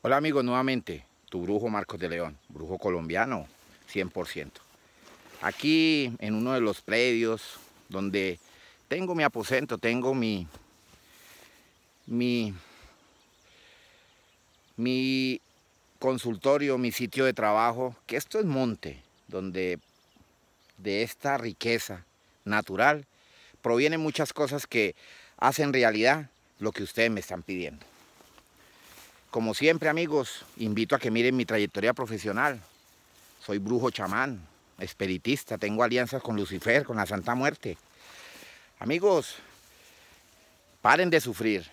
Hola amigos, nuevamente tu brujo Marcos de León, brujo colombiano 100%. Aquí en uno de los predios donde tengo mi aposento, tengo mi, mi, mi consultorio, mi sitio de trabajo, que esto es monte, donde de esta riqueza natural provienen muchas cosas que hacen realidad lo que ustedes me están pidiendo. Como siempre amigos, invito a que miren mi trayectoria profesional. Soy brujo chamán, espiritista, tengo alianzas con Lucifer, con la Santa Muerte. Amigos, paren de sufrir,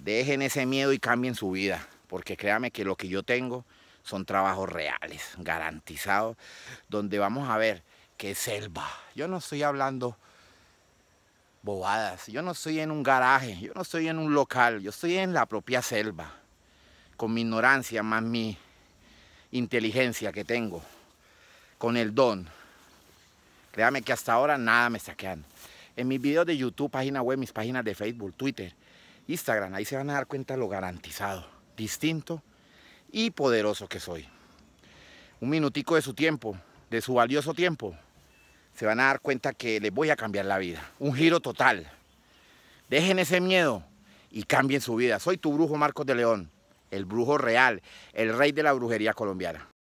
dejen ese miedo y cambien su vida, porque créame que lo que yo tengo son trabajos reales, garantizados, donde vamos a ver qué selva. Yo no estoy hablando bobadas, yo no estoy en un garaje, yo no estoy en un local, yo estoy en la propia selva con mi ignorancia más mi inteligencia que tengo, con el don. Créame que hasta ahora nada me saquean. En mis videos de YouTube, página web, mis páginas de Facebook, Twitter, Instagram, ahí se van a dar cuenta lo garantizado, distinto y poderoso que soy. Un minutico de su tiempo, de su valioso tiempo, se van a dar cuenta que les voy a cambiar la vida. Un giro total. Dejen ese miedo y cambien su vida. Soy tu brujo Marcos de León el brujo real, el rey de la brujería colombiana.